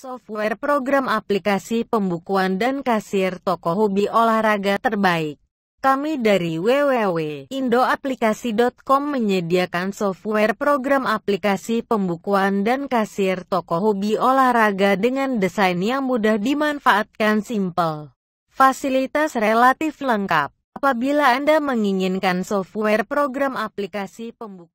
software program aplikasi pembukuan dan kasir toko hobi olahraga terbaik. Kami dari www.indoaplikasi.com menyediakan software program aplikasi pembukuan dan kasir toko hobi olahraga dengan desain yang mudah dimanfaatkan simple. Fasilitas relatif lengkap. Apabila Anda menginginkan software program aplikasi pembukuan